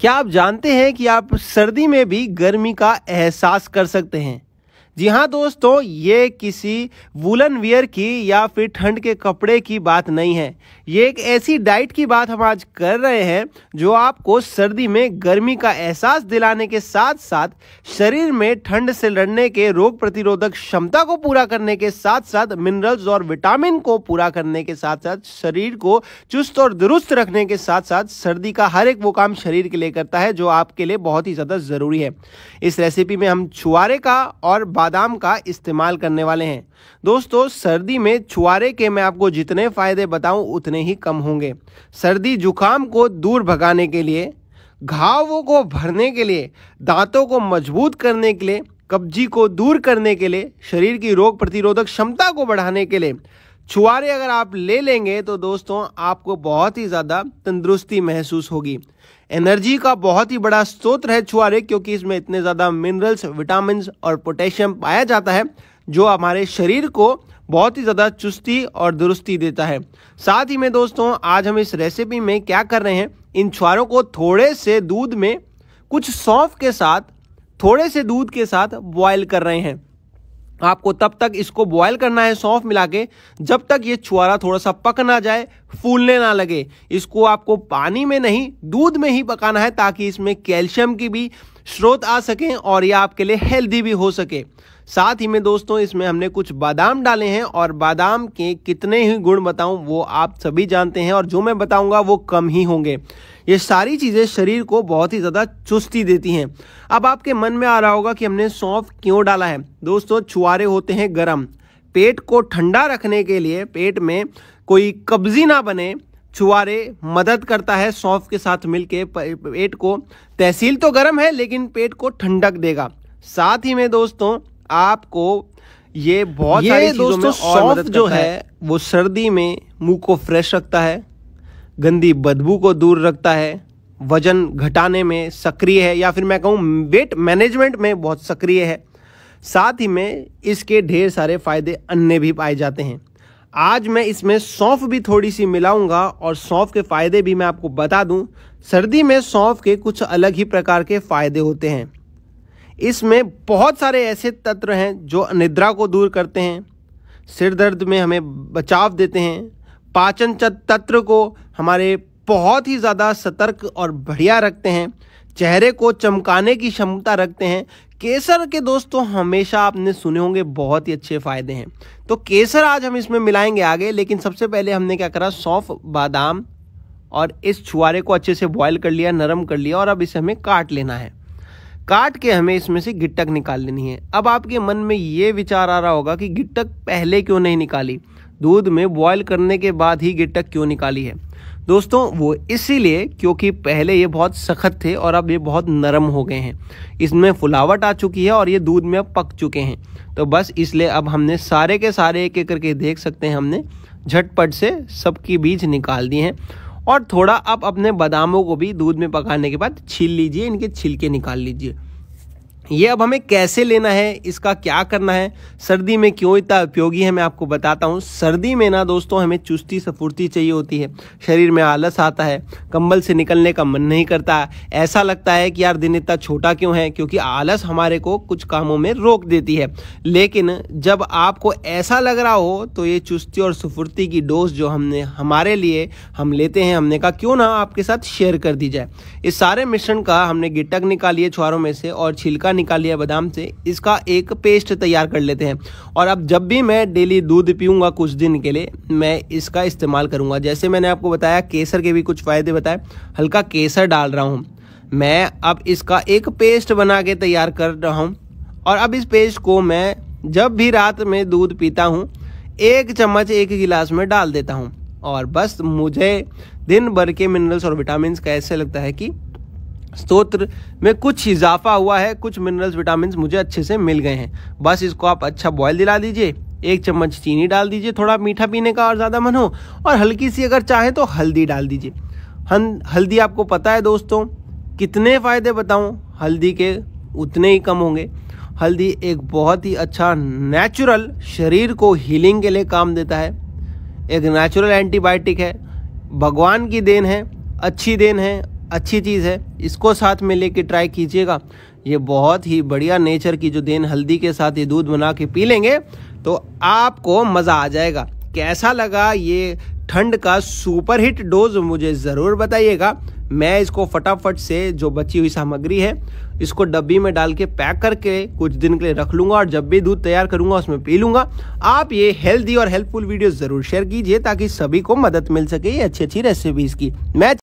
क्या आप जानते हैं कि आप सर्दी में भी गर्मी का एहसास कर सकते हैं जी हाँ दोस्तों ये किसी वुलन वियर की या फिर ठंड के कपड़े की बात नहीं है ये एक ऐसी डाइट की बात हम आज कर रहे हैं जो आपको सर्दी में गर्मी का एहसास दिलाने के साथ साथ शरीर में ठंड से लड़ने के रोग प्रतिरोधक क्षमता को पूरा करने के साथ साथ मिनरल्स और विटामिन को पूरा करने के साथ साथ शरीर को चुस्त और दुरुस्त रखने के साथ साथ सर्दी का हर एक वो काम शरीर के लिए करता है जो आपके लिए बहुत ही ज़्यादा ज़रूरी है इस रेसिपी में हम छुआरे का और बादाम का इस्तेमाल करने वाले हैं दोस्तों सर्दी में छुआरे के मैं आपको जितने फ़ायदे बताऊं उतने ही कम होंगे सर्दी जुकाम को दूर भगाने के लिए घावों को भरने के लिए दांतों को मजबूत करने के लिए कब्जी को दूर करने के लिए शरीर की रोग प्रतिरोधक क्षमता को बढ़ाने के लिए छुआरे अगर आप ले लेंगे तो दोस्तों आपको बहुत ही ज़्यादा तंदुरुस्ती महसूस होगी एनर्जी का बहुत ही बड़ा स्रोत है छुआरे क्योंकि इसमें इतने ज़्यादा मिनरल्स विटामिन और पोटेशियम पाया जाता है जो हमारे शरीर को बहुत ही ज़्यादा चुस्ती और दुरुस्ती देता है साथ ही में दोस्तों आज हम इस रेसिपी में क्या कर रहे हैं इन छुआरों को थोड़े से दूध में कुछ सौंफ के साथ थोड़े से दूध के साथ बॉयल कर रहे हैं आपको तब तक इसको बॉयल करना है सौंफ मिला के जब तक ये छुआरा थोड़ा सा पक ना जाए फूलने ना लगे इसको आपको पानी में नहीं दूध में ही पकाना है ताकि इसमें कैल्शियम की भी स्रोत आ सकें और ये आपके लिए हेल्दी भी हो सके साथ ही में दोस्तों इसमें हमने कुछ बादाम डाले हैं और बादाम के कितने ही गुण बताऊं वो आप सभी जानते हैं और जो मैं बताऊंगा वो कम ही होंगे ये सारी चीज़ें शरीर को बहुत ही ज़्यादा चुस्ती देती हैं अब आपके मन में आ रहा होगा कि हमने सौंफ क्यों डाला है दोस्तों छुआरे होते हैं गर्म पेट को ठंडा रखने के लिए पेट में कोई कब्जी ना बने छुआरे मदद करता है सौंफ के साथ मिलके पेट को तहसील तो गर्म है लेकिन पेट को ठंडक देगा साथ ही में दोस्तों आपको ये बहुत ये सारी दोस्तों सौंफ जो है, है वो सर्दी में मुंह को फ्रेश रखता है गंदी बदबू को दूर रखता है वजन घटाने में सक्रिय है या फिर मैं कहूँ वेट मैनेजमेंट में बहुत सक्रिय है साथ ही में इसके ढेर सारे फायदे अन्य भी पाए जाते हैं आज मैं इसमें सौंफ भी थोड़ी सी मिलाऊंगा और सौंफ के फ़ायदे भी मैं आपको बता दूं सर्दी में सौंफ के कुछ अलग ही प्रकार के फ़ायदे होते हैं इसमें बहुत सारे ऐसे तत्व हैं जो निद्रा को दूर करते हैं सिर दर्द में हमें बचाव देते हैं पाचन तत्व को हमारे बहुत ही ज़्यादा सतर्क और बढ़िया रखते हैं चेहरे को चमकाने की क्षमता रखते हैं केसर के दोस्तों हमेशा आपने सुने होंगे बहुत ही अच्छे फायदे हैं तो केसर आज हम इसमें मिलाएंगे आगे लेकिन सबसे पहले हमने क्या करा सौंफ बादाम और इस छुआरे को अच्छे से बॉयल कर लिया नरम कर लिया और अब इसे हमें काट लेना है काट के हमें इसमें से गिट्टक निकाल लेनी है अब आपके मन में ये विचार आ रहा होगा कि गिट्टक पहले क्यों नहीं निकाली दूध में बॉयल करने के बाद ही गिट्टक क्यों निकाली है दोस्तों वो इसीलिए क्योंकि पहले ये बहुत सख्त थे और अब ये बहुत नरम हो गए हैं इसमें फुलावट आ चुकी है और ये दूध में अब पक चुके हैं तो बस इसलिए अब हमने सारे के सारे एक एक करके देख सकते हैं हमने झटपट से सबकी बीज निकाल दिए हैं और थोड़ा अब अपने बादामों को भी दूध में पकाने के बाद छील लीजिए इनके छिलके निकाल लीजिए ये अब हमें कैसे लेना है इसका क्या करना है सर्दी में क्यों इतना उपयोगी है मैं आपको बताता हूँ सर्दी में ना दोस्तों हमें चुस्ती सफुर्ती चाहिए होती है शरीर में आलस आता है कंबल से निकलने का मन नहीं करता ऐसा लगता है कि यार दिन इतना छोटा क्यों है क्योंकि आलस हमारे को कुछ कामों में रोक देती है लेकिन जब आपको ऐसा लग रहा हो तो ये चुस्ती और सफुर्ती की डोज जो हमने हमारे लिए हम लेते हैं हमने कहा क्यों ना आपके साथ शेयर कर दी जाए इस सारे मिश्रण का हमने गिटक निकालिए छुआरों में से और छिलका निकाल लिया बादाम से इसका एक पेस्ट तैयार कर लेते हैं और अब जब भी मैं डेली दूध पीऊँगा कुछ दिन के लिए मैं इसका इस्तेमाल करूँगा जैसे मैंने आपको बताया केसर के भी कुछ फ़ायदे बताए हल्का केसर डाल रहा हूँ मैं अब इसका एक पेस्ट बना के तैयार कर रहा हूँ और अब इस पेस्ट को मैं जब भी रात में दूध पीता हूँ एक चम्मच एक गिलास में डाल देता हूँ और बस मुझे दिन भर के मिनरल्स और विटामिन का ऐसे लगता है कि स्तोत्र में कुछ इजाफा हुआ है कुछ मिनरल्स विटामिन मुझे अच्छे से मिल गए हैं बस इसको आप अच्छा बॉयल दिला दीजिए एक चम्मच चीनी डाल दीजिए थोड़ा मीठा पीने का और ज़्यादा मन हो और हल्की सी अगर चाहें तो हल्दी डाल दीजिए हन हल्दी आपको पता है दोस्तों कितने फ़ायदे बताऊं हल्दी के उतने ही कम होंगे हल्दी एक बहुत ही अच्छा नेचुरल शरीर को हीलिंग के लिए काम देता है एक नेचुरल एंटीबायोटिक है भगवान की देन है अच्छी देन है अच्छी चीज़ है इसको साथ में लेके ट्राई कीजिएगा ये बहुत ही बढ़िया नेचर की जो देन हल्दी के साथ ये दूध बना के पी लेंगे तो आपको मज़ा आ जाएगा कैसा लगा ये ठंड का सुपर हिट डोज मुझे ज़रूर बताइएगा मैं इसको फटाफट से जो बची हुई सामग्री है इसको डब्बी में डाल के पैक करके कुछ दिन के लिए रख लूँगा और जब भी दूध तैयार करूँगा उसमें पी लूँगा आप ये हेल्दी और हेल्पफुल वीडियो ज़रूर शेयर कीजिए ताकि सभी को मदद मिल सके ये अच्छी अच्छी रेसिपीज़ की मैं